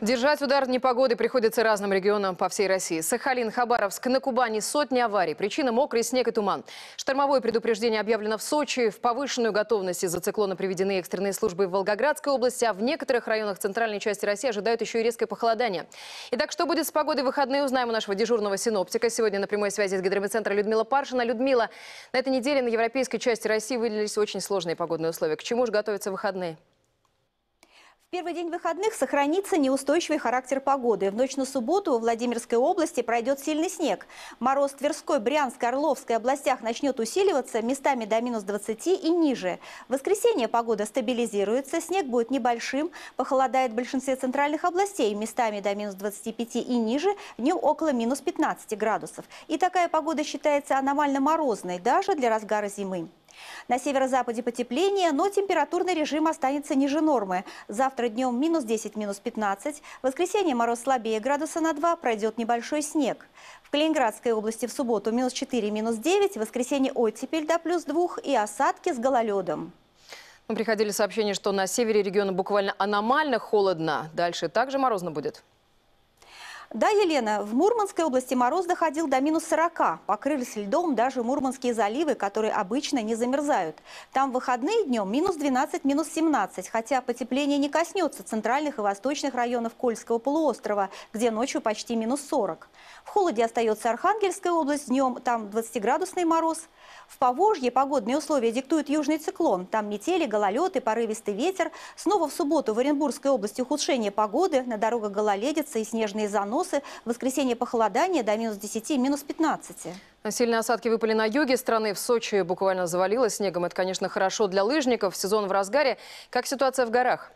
Держать удар непогоды приходится разным регионам по всей России. Сахалин, Хабаровск, на Кубани сотни аварий. Причина – мокрый снег и туман. Штормовое предупреждение объявлено в Сочи. В повышенную готовность из-за циклона приведены экстренные службы в Волгоградской области, а в некоторых районах центральной части России ожидают еще и резкое похолодание. Итак, что будет с погодой в выходные, узнаем у нашего дежурного синоптика. Сегодня на прямой связи с гидрометцентра Людмила Паршина. Людмила, на этой неделе на европейской части России выделились очень сложные погодные условия. К чему же готовятся выходные? первый день выходных сохранится неустойчивый характер погоды. В ночь на субботу во Владимирской области пройдет сильный снег. Мороз в Тверской, Брянской, Орловской областях начнет усиливаться местами до минус 20 и ниже. В воскресенье погода стабилизируется, снег будет небольшим, похолодает в большинстве центральных областей местами до минус 25 и ниже, днем около минус 15 градусов. И такая погода считается аномально морозной даже для разгара зимы. На северо-западе потепление, но температурный режим останется ниже нормы. Завтра днем минус 10, минус 15. В воскресенье мороз слабее градуса на 2, пройдет небольшой снег. В Калининградской области в субботу минус 4, минус 9. В воскресенье оттепель до плюс 2 и осадки с гололедом. Приходили сообщения, что на севере региона буквально аномально холодно. Дальше также морозно будет. Да, Елена, в Мурманской области мороз доходил до минус 40. Покрылись льдом даже мурманские заливы, которые обычно не замерзают. Там в выходные днем минус 12, минус 17, хотя потепление не коснется центральных и восточных районов Кольского полуострова, где ночью почти минус 40. В холоде остается Архангельская область днем, там 20-градусный мороз. В Поволжье погодные условия диктуют южный циклон. Там метели, гололед и порывистый ветер. Снова в субботу в Оренбургской области ухудшение погоды, на дорогах гололедица и снежные заносы прогнозы. В воскресенье похолодание до минус 10, минус 15. Сильные осадки выпали на юге страны. В Сочи буквально завалило снегом. Это, конечно, хорошо для лыжников. Сезон в разгаре. Как ситуация в горах?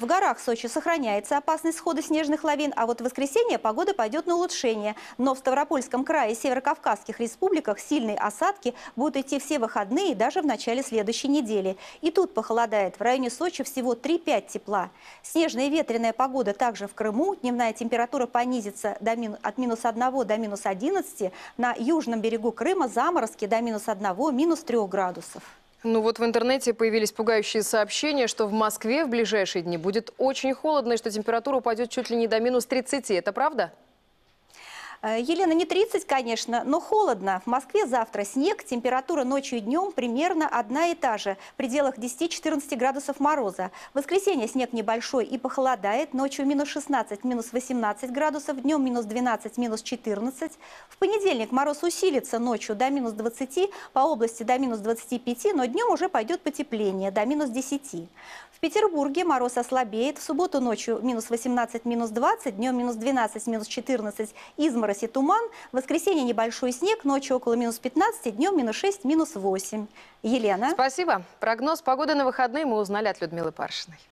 В горах Сочи сохраняется опасность схода снежных лавин, а вот в воскресенье погода пойдет на улучшение. Но в Ставропольском крае и Северокавказских республиках сильные осадки будут идти все выходные даже в начале следующей недели. И тут похолодает. В районе Сочи всего 3-5 тепла. Снежная и ветреная погода также в Крыму. Дневная температура понизится до от минус 1 до минус 11. На южном берегу Крыма заморозки до минус 1, минус 3 градусов. Ну вот в интернете появились пугающие сообщения, что в Москве в ближайшие дни будет очень холодно и что температура упадет чуть ли не до минус 30. Это правда? Э, Елена, не 30, конечно, но холодно. В Москве завтра снег, температура ночью и днем примерно одна и та же, в пределах 10-14 градусов мороза. В воскресенье снег небольшой и похолодает, ночью минус 16, минус 18 градусов, днем минус 12, минус 14. В понедельник мороз усилится ночью до минус 20, по области до минус 25, но днем уже пойдет потепление до минус 10. В Петербурге мороз ослабеет, в субботу ночью минус 18, минус 20, днем минус 12, минус 14, изморозь скорость и туман. В воскресенье небольшой снег, ночью около минус 15, днем минус 6, минус 8. Елена. Спасибо. Прогноз погоды на выходные мы узнали от Людмилы Паршиной.